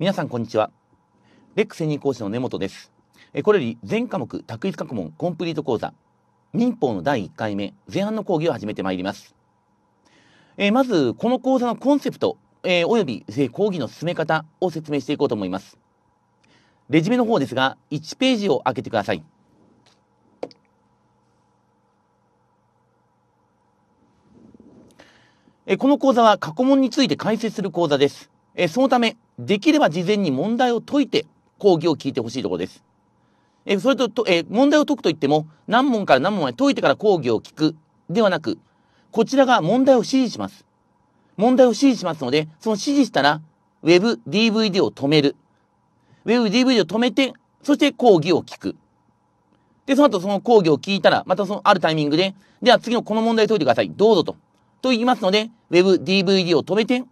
皆さんこんにちは。レック専任講師の根本です。これより全科目択一各問コンプリート講座民法の第1回目前半の講義を始めてまいります。えまずこの講座のコンセプト、えおよび、え講義の進め方を説明していこうと思います。レジュメの方ですが1ページを開けてください。えこの講座は過去問について解説する講座です。えそのため、できれば事前に問題を解いて講義を聞いてほしいところです。えそれと、とえ問題を解くといっても、何問から何問まで解いてから講義を聞くではなく、こちらが問題を指示します。問題を指示しますので、その指示したら、Web、DVD を止める。Web、DVD を止めて、そして講義を聞く。で、その後その講義を聞いたら、またそのあるタイミングで、では次のこの問題解いてください。どうぞと。と言いますので、Web、DVD を止めて、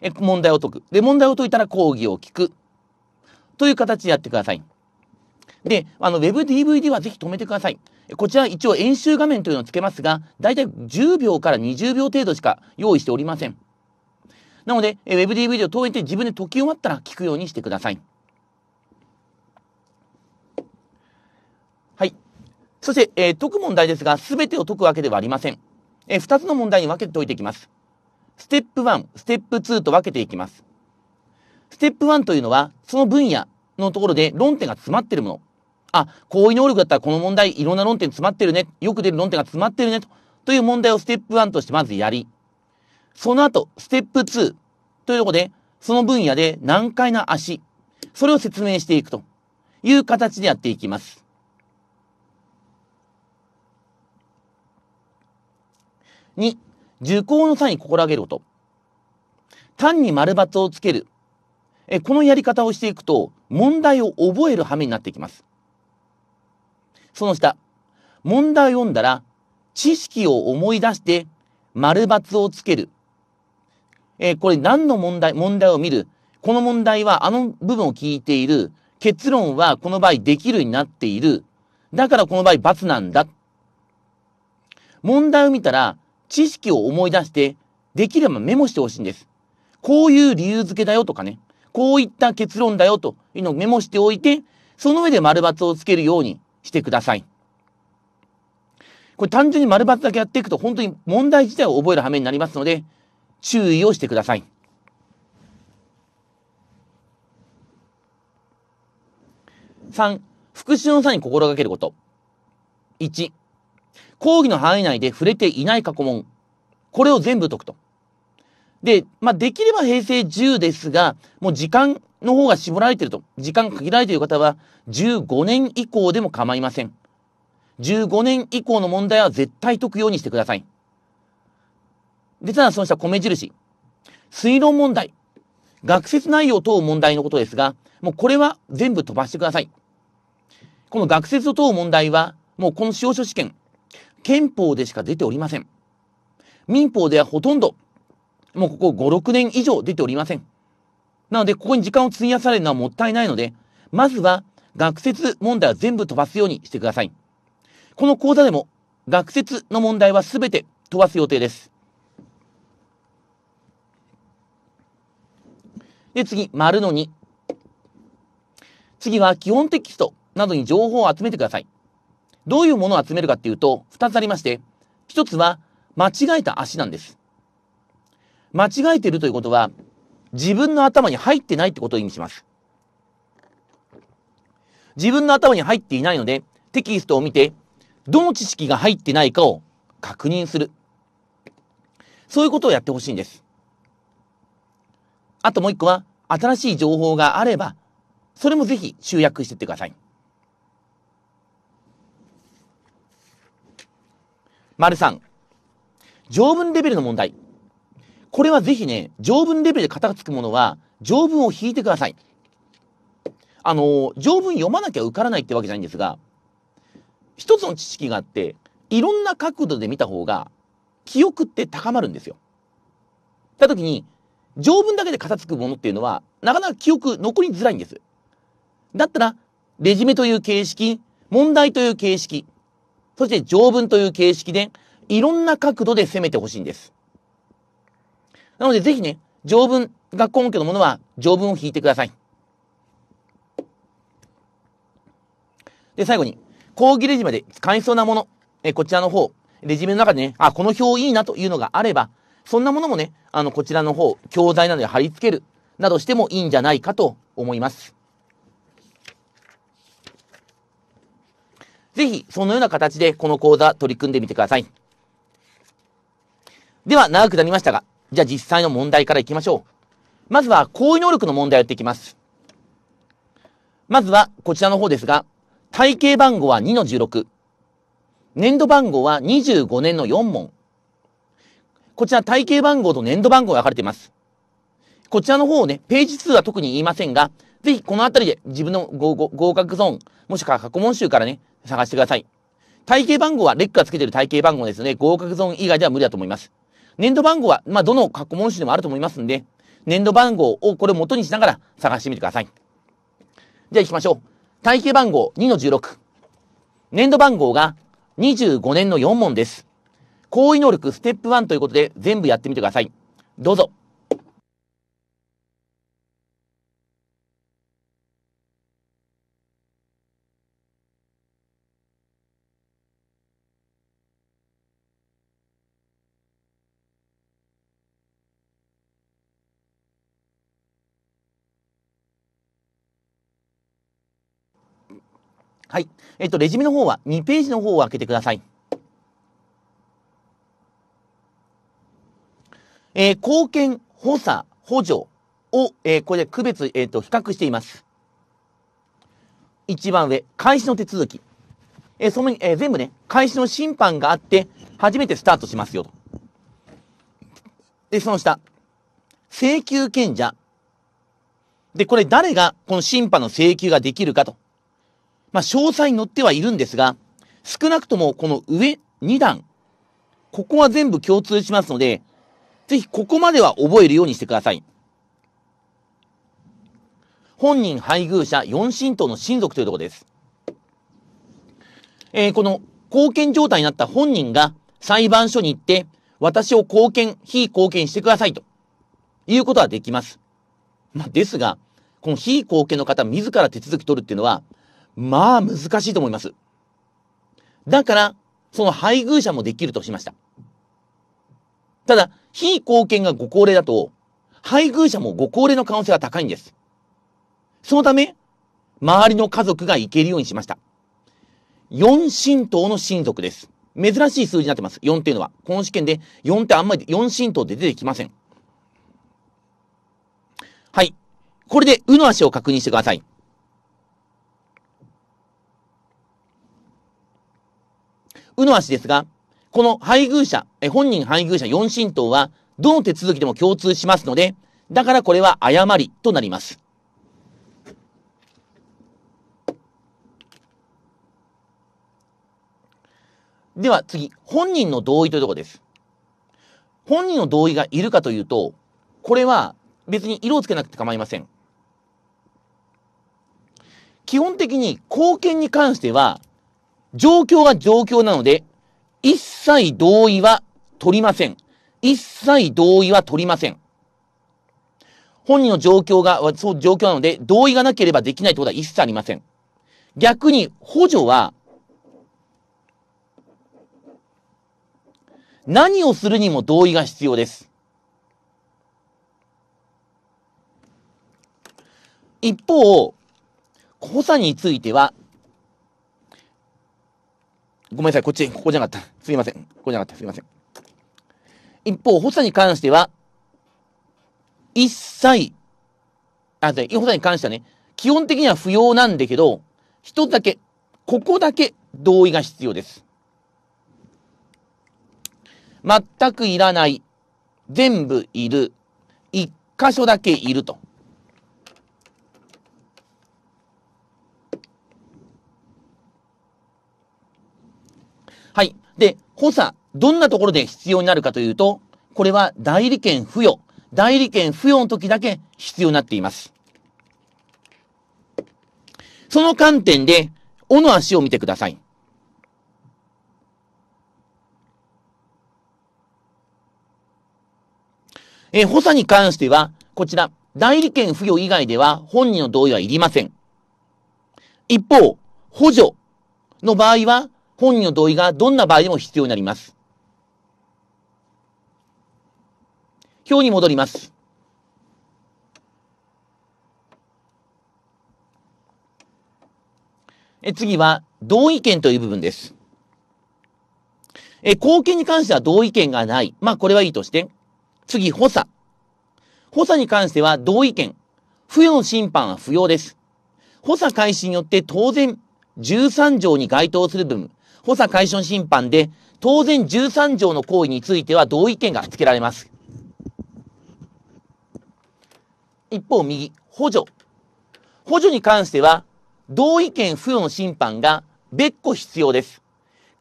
え問題を解く。で、問題を解いたら講義を聞く。という形でやってください。で、あの、WebDVD はぜひ止めてください。こちら一応演習画面というのをつけますが、だいたい10秒から20秒程度しか用意しておりません。なので、WebDVD を投影して自分で解き終わったら聞くようにしてください。はい。そして、えー、解く問題ですが、すべてを解くわけではありません。えー、2つの問題に分けて解いていきます。ステップ1、ステップ2と分けていきます。ステップ1というのは、その分野のところで論点が詰まっているもの。あ、行為能力だったらこの問題、いろんな論点詰まってるね。よく出る論点が詰まってるね。という問題をステップ1としてまずやり。その後、ステップ2というところで、その分野で難解な足。それを説明していくという形でやっていきます。2、受講の際に心がけること。単に丸抜をつける。えこのやり方をしていくと、問題を覚える羽目になってきます。その下、問題を読んだら、知識を思い出して、丸抜をつける。えこれ何の問題、問題を見る。この問題はあの部分を聞いている。結論はこの場合できるになっている。だからこの場合罰なんだ。問題を見たら、知識を思い出して、できればメモしてほしいんです。こういう理由付けだよとかね、こういった結論だよというのをメモしておいて、その上で丸抜をつけるようにしてください。これ単純に丸抜だけやっていくと本当に問題自体を覚える羽目になりますので、注意をしてください。3、復習の際に心がけること。1、講義の範囲内で触れていない過去問、これを全部解くと。で、まあ、できれば平成10ですが、もう時間の方が絞られてると。時間限られている方は、15年以降でも構いません。15年以降の問題は絶対解くようにしてください。で、ただその下、米印。推論問題。学説内容を問う問題のことですが、もうこれは全部飛ばしてください。この学説を問題は、もうこの司法書試験、憲法でしか出ておりません。民法ではほとんど、もうここ5、6年以上出ておりません。なので、ここに時間を費やされるのはもったいないので、まずは学説問題は全部飛ばすようにしてください。この講座でも学説の問題は全て飛ばす予定です。で、次、丸の2。次は基本テキストなどに情報を集めてください。どういうものを集めるかっていうと、二つありまして、一つは間違えた足なんです。間違えてるということは、自分の頭に入ってないってことを意味します。自分の頭に入っていないので、テキストを見て、どの知識が入ってないかを確認する。そういうことをやってほしいんです。あともう一個は、新しい情報があれば、それもぜひ集約していってください。丸三、条文レベルの問題。これはぜひね、条文レベルで型がつくものは、条文を引いてください。あの、条文読まなきゃ受からないってわけじゃないんですが、一つの知識があって、いろんな角度で見た方が、記憶って高まるんですよ。たときに、条文だけで片付くものっていうのは、なかなか記憶残りづらいんです。だったら、レジュメという形式、問題という形式、そして条文という形式で、いろんな角度で攻めてほしいんです。なので、ぜひね、条文が根拠のものは、条文を引いてください。で、最後に、講義レジまで使えそうなもの、えこちらの方、レジメの中でね、あ、この表いいなというのがあれば、そんなものもね、あの、こちらの方、教材などで貼り付ける、などしてもいいんじゃないかと思います。ぜひ、そのような形で、この講座取り組んでみてください。では、長くなりましたが、じゃあ実際の問題からいきましょう。まずは、行為能力の問題をやっていきます。まずは、こちらの方ですが、体系番号は2の16。年度番号は25年の4問。こちら体系番号と年度番号が書かれています。こちらの方をね、ページ数は特に言いませんが、ぜひこのあたりで自分の合格ゾーン、もしくは過去問集からね、探してください。体系番号は、レックがつけてる体系番号ですね、合格ゾーン以外では無理だと思います。年度番号は、まあ、どの過去問集でもあると思いますんで、年度番号をこれを元にしながら探してみてください。じゃあ行きましょう。体系番号2の16。年度番号が25年の4問です。行為能力ステップ1ということで全部やってみてください。どうぞ。はい。えっと、レジュメの方は2ページの方を開けてください。えー、貢献、補佐、補助を、えー、これで区別、えっ、ー、と、比較しています。一番上、開始の手続き。えー、その、えー、全部ね、開始の審判があって、初めてスタートしますよと。で、その下、請求権者。で、これ誰がこの審判の請求ができるかと。まあ、詳細に載ってはいるんですが、少なくともこの上2段、ここは全部共通しますので、ぜひここまでは覚えるようにしてください。本人配偶者4親等の親族というところです。えー、この貢献状態になった本人が裁判所に行って、私を貢献、非貢献してくださいということはできます。まあ、ですが、この非貢献の方自ら手続き取るっていうのは、まあ難しいと思います。だから、その配偶者もできるとしました。ただ、非貢献がご高齢だと、配偶者もご高齢の可能性が高いんです。そのため、周りの家族が行けるようにしました。4神道の親族です。珍しい数字になってます。4っていうのは。この試験で4ってあんまり4神道で出てきません。はい。これで、うの足を確認してください。うの足ですが、この配偶者、え本人配偶者4親等は、どの手続きでも共通しますので、だからこれは誤りとなります。では次、本人の同意というところです。本人の同意がいるかというと、これは別に色をつけなくて構いません。基本的に貢献に関しては、状況が状況なので、一切同意は取りません。一切同意は取りません。本人の状況が、そう、状況なので、同意がなければできないってことは一切ありません。逆に、補助は、何をするにも同意が必要です。一方、補佐については、ごめんなさい、こっち、ここじゃなかった。すいません。ここじゃなかった。すいません。一方、補佐に関しては、一切、あ、で、補佐に関してはね、基本的には不要なんだけど、一つだけ、ここだけ同意が必要です。全くいらない。全部いる。一箇所だけいると。はい。で、補佐、どんなところで必要になるかというと、これは代理権付与、代理権付与の時だけ必要になっています。その観点で、尾の足を見てください。え補佐に関しては、こちら、代理権付与以外では本人の同意はいりません。一方、補助の場合は、本人の同意がどんな場合でも必要になります。表に戻ります。え次は、同意見という部分です。え、貢献に関しては同意見がない。まあ、これはいいとして。次、補佐。補佐に関しては同意見。付与の審判は不要です。補佐開始によって当然、13条に該当する部分、補佐解消審判で、当然13条の行為については同意見が付けられます。一方右、補助。補助に関しては、同意見付与の審判が別個必要です。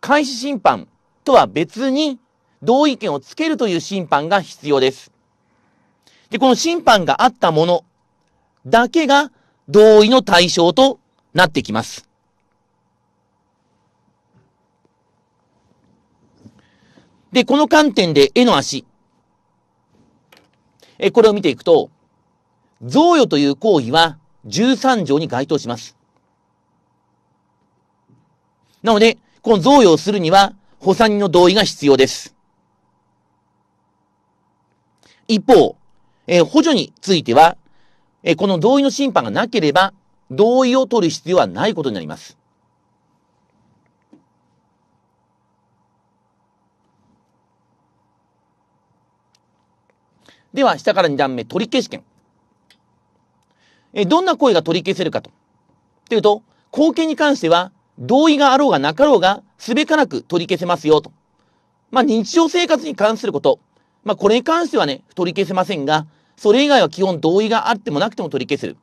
開始審判とは別に同意見をつけるという審判が必要です。で、この審判があったものだけが同意の対象となってきます。で、この観点で絵の足。え、これを見ていくと、贈与という行為は13条に該当します。なので、この贈与をするには、補佐人の同意が必要です。一方、え補助については、えこの同意の審判がなければ、同意を取る必要はないことになります。では、下から2段目、取り消し権。え、どんな行為が取り消せるかと。というと、貢献に関しては、同意があろうがなかろうが、すべからく取り消せますよと。まあ、日常生活に関すること。まあ、これに関してはね、取り消せませんが、それ以外は基本同意があってもなくても取り消せる。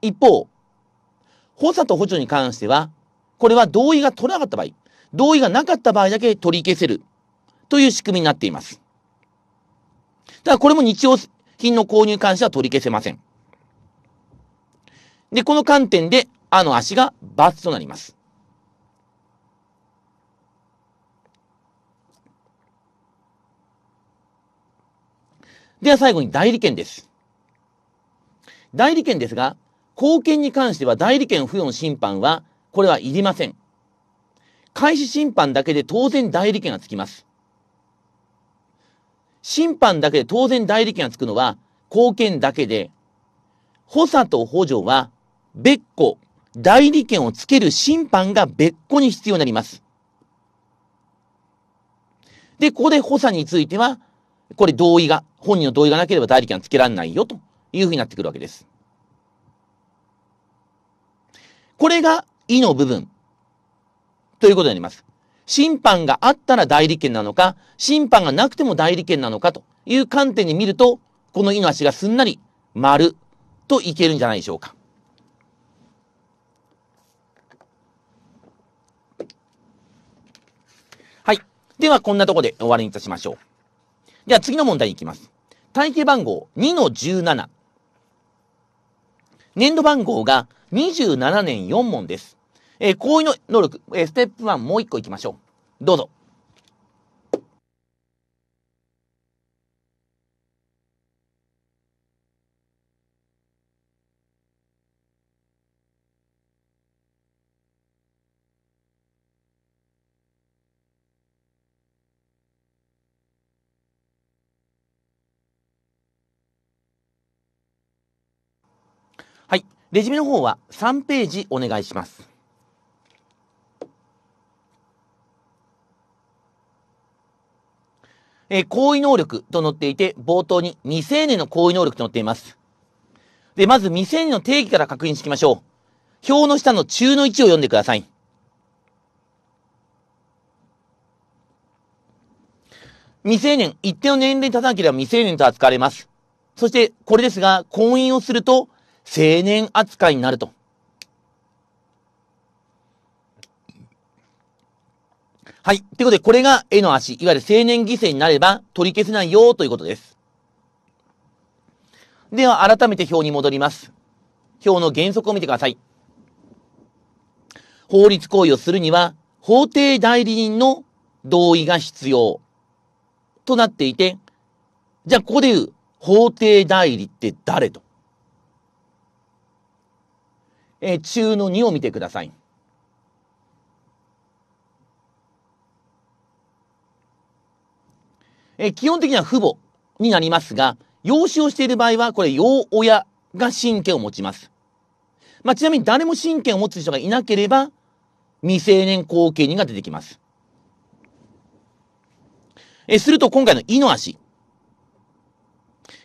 一方、補佐と補助に関しては、これは同意が取らなかった場合、同意がなかった場合だけ取り消せるという仕組みになっています。だからこれも日用品の購入に関しては取り消せません。で、この観点で、あの足が罰となります。では最後に代理権です。代理権ですが、貢献に関しては代理権不要の審判は、これはいりません。開始審判だけで当然代理権がつきます。審判だけで当然代理権がつくのは貢献だけで、補佐と補助は別個、代理権をつける審判が別個に必要になります。で、ここで補佐については、これ同意が、本人の同意がなければ代理権はつけられないよというふうになってくるわけです。これが、いの部分ということになります。審判があったら代理権なのか、審判がなくても代理権なのかという観点で見ると、このイノシがすんなり丸といけるんじゃないでしょうか。はい。では、こんなとこで終わりにいたしましょう。では、次の問題いきます。体系番号2-17。年度番号が27年4問です。えー、行為の能力、えー、ステップ1もう一個いきましょう。どうぞ。はい。レジュメの方は3ページお願いします。えー、行為能力と載っていて、冒頭に未成年の行為能力と載っています。で、まず未成年の定義から確認していきましょう。表の下の中の位置を読んでください。未成年、一定の年齢に立たなければ未成年と扱われます。そして、これですが、婚姻をすると、成年扱いになると。はい。ということで、これが絵の足、いわゆる青年犠牲になれば取り消せないよということです。では、改めて表に戻ります。表の原則を見てください。法律行為をするには、法定代理人の同意が必要となっていて、じゃあここで言う法定代理って誰と。えー、中の2を見てください。え基本的には父母になりますが、養子をしている場合は、これ、養親が親権を持ちます。まあ、ちなみに誰も親権を持つ人がいなければ、未成年後継人が出てきます。え、すると今回の井の足。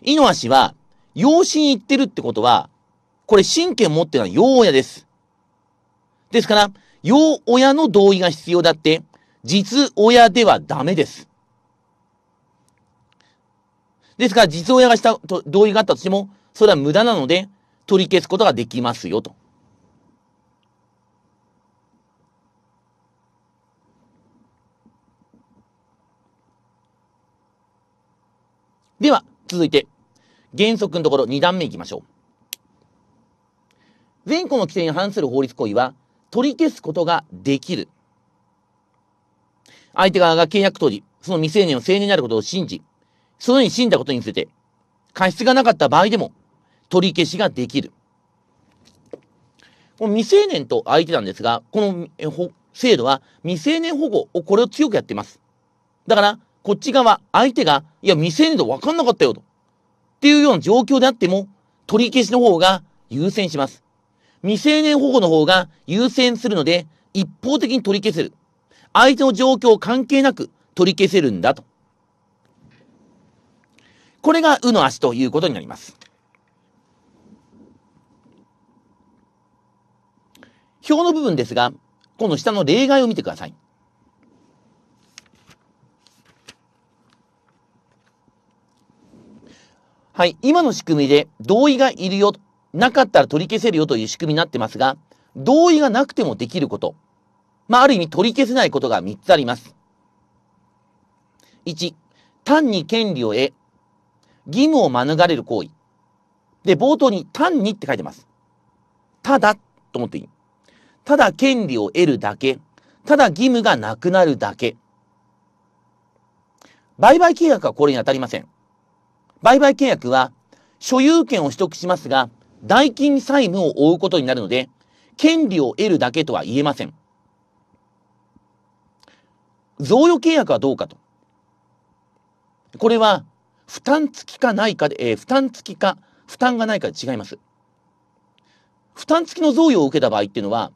井の足は、養子に行ってるってことは、これ親権を持ってるのは養親です。ですから、養親の同意が必要だって、実親ではダメです。ですから、実親がしたと同意があったとしても、それは無駄なので、取り消すことができますよ、と。では、続いて、原則のところ2段目いきましょう。前項の規定に反する法律行為は、取り消すことができる。相手側が契約当時、その未成年を成年でなることを信じ、ように死んだことについて、過失がなかった場合でも、取り消しができる。この未成年と相手なんですが、この制度は未成年保護をこれを強くやっています。だから、こっち側、相手が、いや、未成年と分かんなかったよ、と。っていうような状況であっても、取り消しの方が優先します。未成年保護の方が優先するので、一方的に取り消せる。相手の状況関係なく取り消せるんだと。これが、うの足ということになります。表の部分ですが、この下の例外を見てください。はい、今の仕組みで同意がいるよ、なかったら取り消せるよという仕組みになってますが、同意がなくてもできること。まあ、ある意味取り消せないことが3つあります。1、単に権利を得、義務を免れる行為。で、冒頭に単にって書いてます。ただと思っていい。ただ権利を得るだけ。ただ義務がなくなるだけ。売買契約はこれに当たりません。売買契約は所有権を取得しますが、代金債務を負うことになるので、権利を得るだけとは言えません。贈与契約はどうかと。これは負担付きかないかで、えー、負担付きか、負担がないかで違います。負担付きの贈与を受けた場合っていうのは、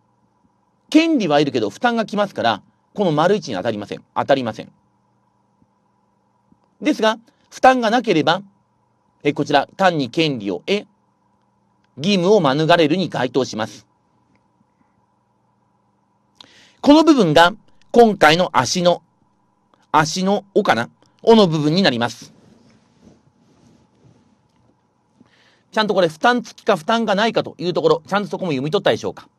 権利はいるけど負担がきますから、この丸一に当たりません。当たりません。ですが、負担がなければ、えこちら、単に権利を得、義務を免れるに該当します。この部分が、今回の足の、足の尾かな尾の部分になります。ちゃんとこれ負担付きか負担がないかというところ、ちゃんとそこも読み取ったでしょうか。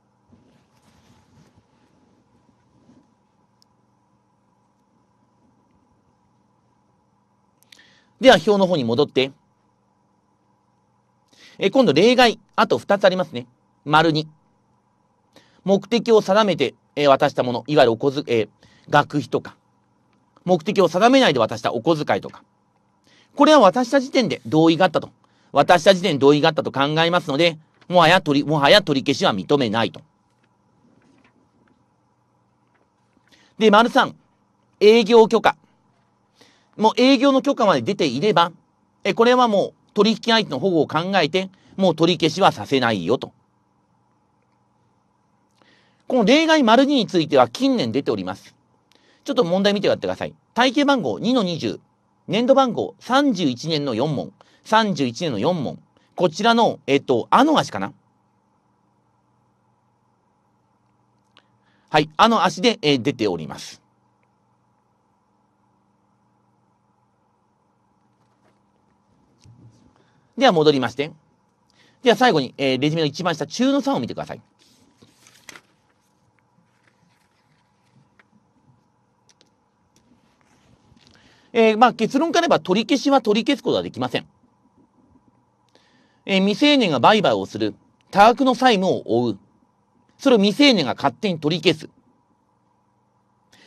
では表の方に戻って、え今度例外、あと2つありますね。丸2。目的を定めて、え渡したもの、いわゆるおこず、え学費とか、目的を定めないで渡したお小遣いとか、これは渡した時点で同意があったと私たちで同意があったと考えますので、もはや取り、もはや取り消しは認めないと。で、丸3、営業許可。もう営業の許可まで出ていれば、え、これはもう取引相手の保護を考えて、もう取り消しはさせないよと。この例外丸2については近年出ております。ちょっと問題見てやってください。体系番号2の20、年度番号31年の4問、31年の4問。こちらの、えっ、と、あの足かなはい、あの足で、えー、出ております。では戻りまして。では最後に、えー、レジュメの一番下、中の3を見てください。えー、まあ結論から言えば取り消しは取り消すことはできません。え未成年が売買をする。多額の債務を負う。それを未成年が勝手に取り消す。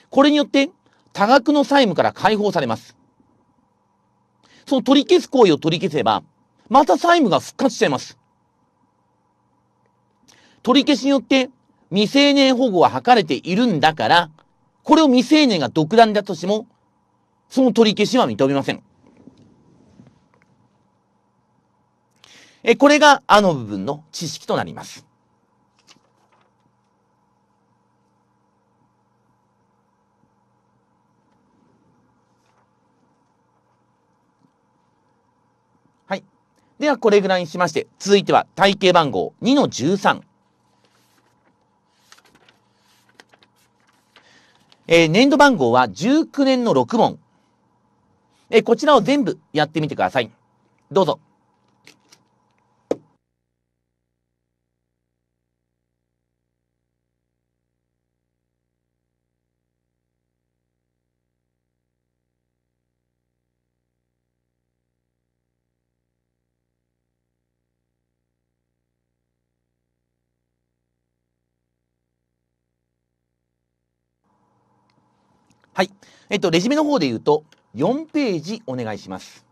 これによって、多額の債務から解放されます。その取り消す行為を取り消せば、また債務が復活しちゃいます。取り消しによって未成年保護は図れているんだから、これを未成年が独断だとしても、その取り消しは認めません。えこれがあの部分の知識となります。はい。では、これぐらいにしまして、続いては体系番号2の13。えー、年度番号は19年の6問。えー、こちらを全部やってみてください。どうぞ。はい。えっと、レジュメの方で言うと、4ページお願いします。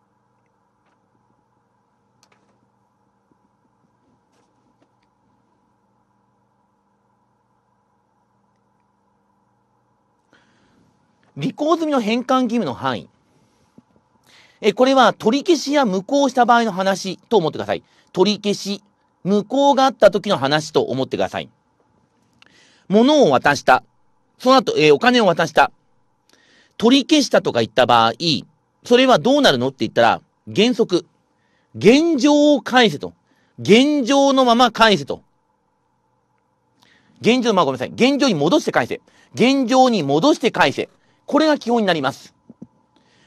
履行済みの返還義務の範囲。え、これは取り消しや無効した場合の話と思ってください。取り消し、無効があった時の話と思ってください。物を渡した。その後、えお金を渡した。取り消したとか言った場合、それはどうなるのって言ったら、原則。現状を返せと。現状のまま返せと。現状、まあごめんなさい。現状に戻して返せ。現状に戻して返せ。これが基本になります。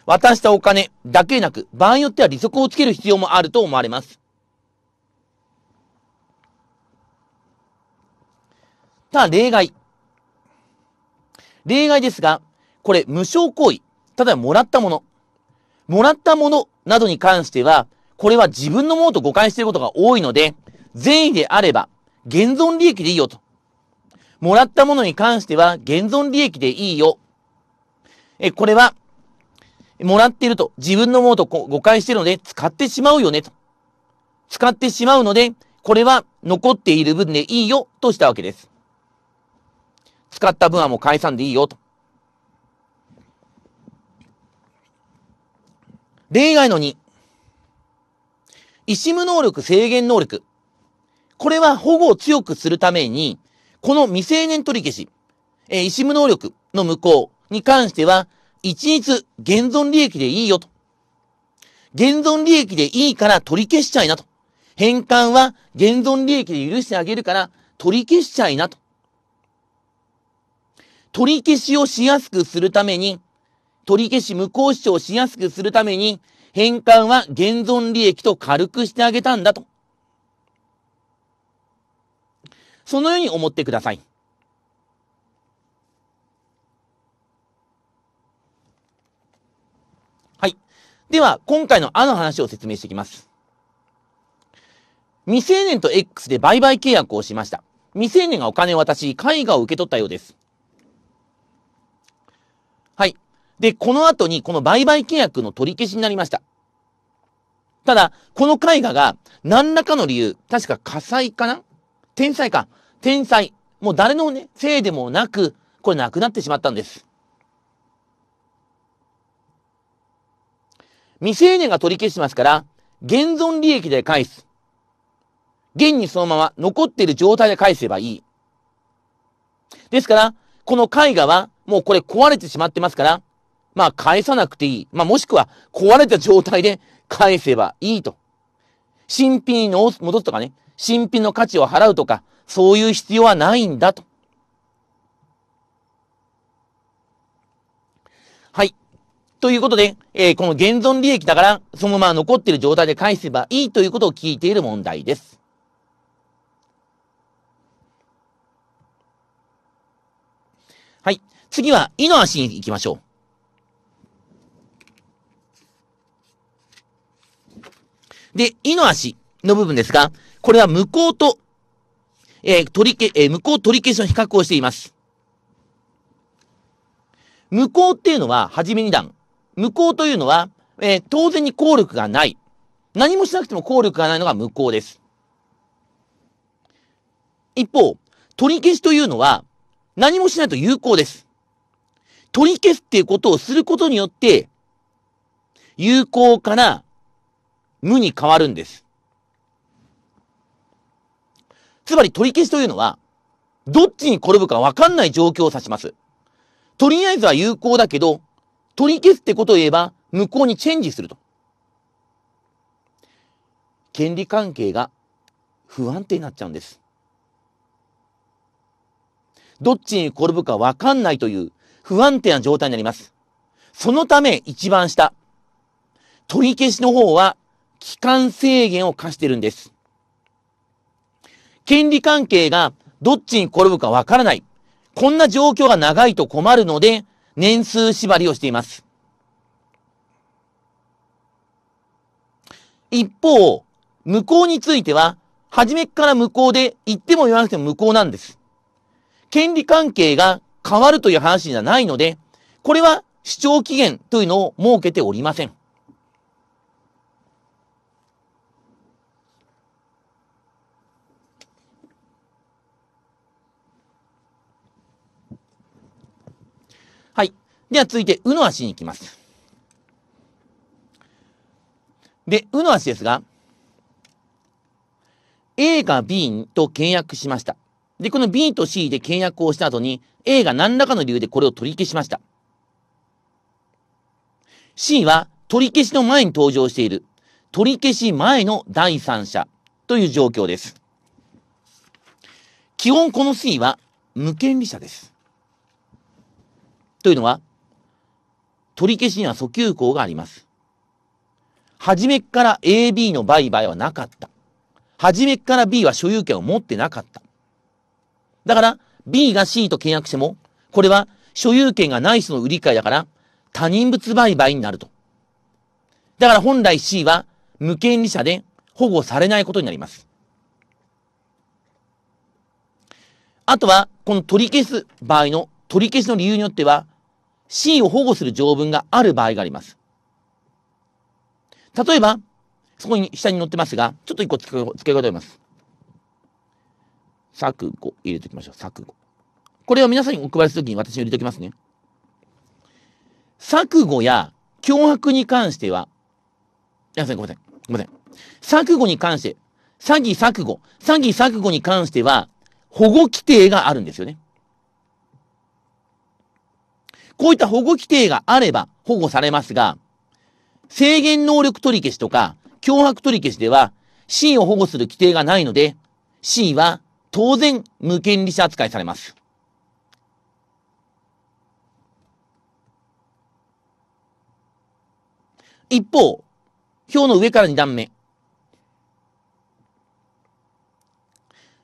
渡したお金だけなく、場合によっては利息をつける必要もあると思われます。ただ、例外。例外ですが、これ無償行為。例えばもらったもの。もらったものなどに関しては、これは自分のものと誤解していることが多いので、善意であれば、現存利益でいいよと。もらったものに関しては、現存利益でいいよ。え、これは、もらっていると、自分のものと誤解しているので、使ってしまうよねと。使ってしまうので、これは残っている分でいいよとしたわけです。使った分はもう解散でいいよと。例外の2。意思無能力制限能力。これは保護を強くするために、この未成年取り消し、えー、意思無能力の無効に関しては、一律現存利益でいいよと。現存利益でいいから取り消しちゃいなと。返還は現存利益で許してあげるから取り消しちゃいなと。取り消しをしやすくするために、取り消し無効主張しやすくするために、返還は現存利益と軽くしてあげたんだと。そのように思ってください。はい。では、今回のあの話を説明していきます。未成年と X で売買契約をしました。未成年がお金を渡し、絵画を受け取ったようです。で、この後にこの売買契約の取り消しになりました。ただ、この絵画が何らかの理由、確か火災かな天災か。天災。もう誰のね、せいでもなく、これなくなってしまったんです。未成年が取り消してますから、現存利益で返す。現にそのまま残っている状態で返せばいい。ですから、この絵画はもうこれ壊れてしまってますから、まあ返さなくていい。まあもしくは壊れた状態で返せばいいと。新品に戻すとかね、新品の価値を払うとか、そういう必要はないんだと。はい。ということで、えー、この現存利益だから、そのまま残っている状態で返せばいいということを聞いている問題です。はい。次は、イの足に行きましょう。で、イの足の部分ですが、これは無効と、えー、取り消、えー、無効取り消しの比較をしています。無効っていうのは、はじめ二段。無効というのは、えー、当然に効力がない。何もしなくても効力がないのが無効です。一方、取り消しというのは、何もしないと有効です。取り消すっていうことをすることによって、有効から無に変わるんです。つまり取り消しというのは、どっちに転ぶかわかんない状況を指します。とりあえずは有効だけど、取り消すってことを言えば、無効にチェンジすると。権利関係が不安定になっちゃうんです。どっちに転ぶかわかんないという不安定な状態になります。そのため一番下。取り消しの方は期間制限を課してるんです。権利関係がどっちに転ぶかわからない。こんな状況が長いと困るので、年数縛りをしています。一方、無効については、初めから無効で言っても言わなくても無効なんです。権利関係が変わるという話じゃないので、これは主張期限というのを設けておりません。はい。では続いて、うの足に行きます。で、うの足ですが、A が B と契約しました。で、この B と C で契約をした後に、A が何らかの理由でこれを取り消しました。C は取り消しの前に登場している、取り消し前の第三者という状況です。基本この C は無権利者です。というのは、取り消しには訴求項があります。初めから AB の売買はなかった。初めから B は所有権を持ってなかった。だから B が C と契約しても、これは所有権がない人の売り買いだから他人物売買になると。だから本来 C は無権利者で保護されないことになります。あとは、この取り消す場合の取り消しの理由によっては、死意を保護する条文がある場合があります。例えば、そこに下に載ってますが、ちょっと一個付け付け加えます。錯誤入れておきましょう。錯誤。これを皆さんにお配りするときに私に入れておきますね。錯誤や脅迫に関しては、すいません、ごめんなさい。ごめんなさい。錯誤に関して、詐欺錯誤、詐欺錯誤に関しては、保護規定があるんですよね。こういった保護規定があれば保護されますが、制限能力取り消しとか、脅迫取り消しでは、C を保護する規定がないので、C は当然無権利者扱いされます。一方、表の上から2段目。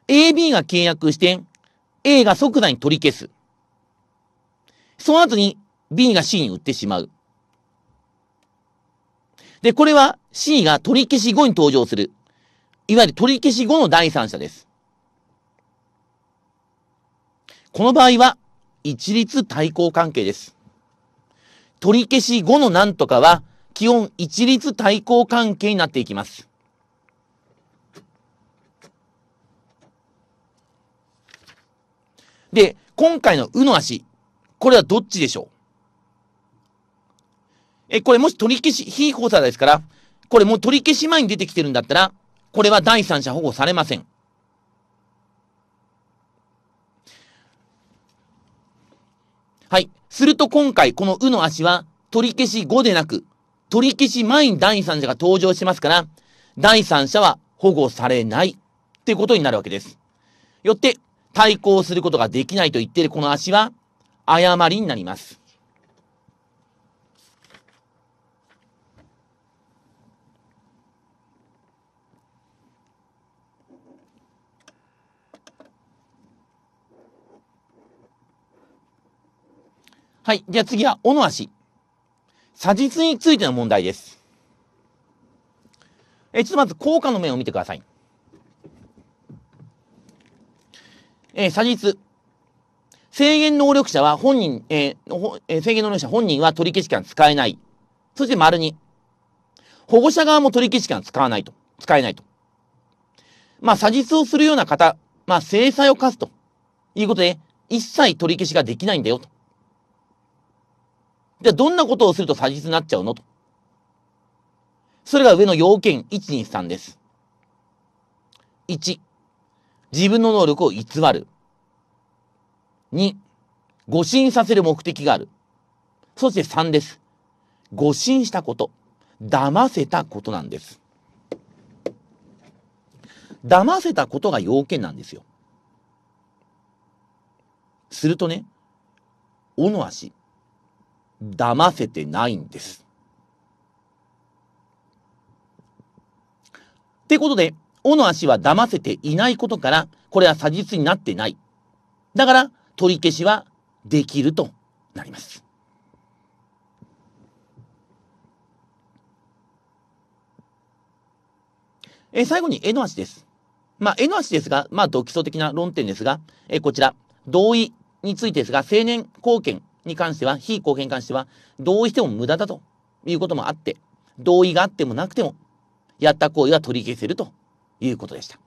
AB が契約して、A が即座に取り消す。その後に B が C に売ってしまう。で、これは C が取り消し後に登場する。いわゆる取り消し後の第三者です。この場合は一律対抗関係です。取り消し後の何とかは基本一律対抗関係になっていきます。で、今回のうの足、これはどっちでしょうえ、これもし取り消し、非放射ですから、これもう取り消し前に出てきてるんだったら、これは第三者保護されません。はい。すると今回、このうの足は、取り消し後でなく、取り消し前に第三者が登場しますから、第三者は保護されないっていうことになるわけです。よって、対抗することができないと言っているこの足は、誤りになります。はい。じゃあ次は、尾の足。写実についての問題です。え、ちょっとまず効果の面を見てください。えー、写実。制限能力者は本人、えーえー、制限能力者本人は取り消期間使えない。そして丸2。保護者側も取り消期間使わないと。使えないと。まあ、詐実をするような方、まあ、制裁を科すということで、一切取り消しができないんだよと。じゃあ、どんなことをすると詐実になっちゃうのと。それが上の要件123です。1、自分の能力を偽る。2、誤信させる目的がある。そして3です。誤信したこと。騙せたことなんです。騙せたことが要件なんですよ。するとね、おの足、騙せてないんです。ってことで、おの足は騙せていないことから、これは詐実になってない。だから、取り消しはできるとなります。え最後に N 足です。まあ、N 足ですが、まあ、独基礎的な論点ですが、えこちら、同意についてですが、成年後見に関しては、非後見に関しては、同意しても無駄だということもあって、同意があってもなくても、やった行為は取り消せるということでした。